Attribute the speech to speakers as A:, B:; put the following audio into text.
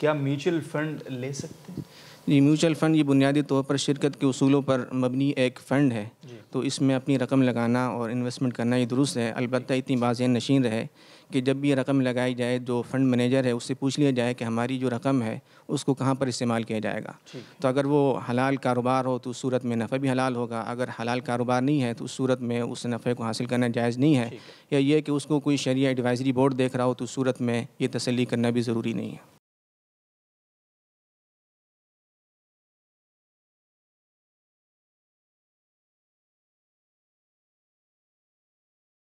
A: क्या mutual fund ले सकते
B: हैं जी म्यूचुअल फंड ये बुनियादी तौर पर शिरकत के असूलों पर मबनी एक फ़ंड है तो इसमें अपनी रकम लगाना और इन्वेस्टमेंट करना ये दुरुस्त है अलबत् इतनी बाजें नशीन रहे कि जब भी ये रकम लगाई जाए जो फंड मैनेजर है उससे पूछ लिया जाए कि हमारी जो रकम है उसको कहाँ पर इस्तेमाल किया जाएगा तो अगर वो हलाल कारोबार हो तो उस सूरत में नफ़े भी हलाल होगा अगर हलाल कारोबार नहीं है तो उस सूरत में उस नफ़े को हासिल करना जायज़ नहीं है या ये कि उसको कोई शरिया एडवाइजरी बोर्ड देख रहा हो तो सूरत में ये तसली करना भी ज़रूरी नहीं है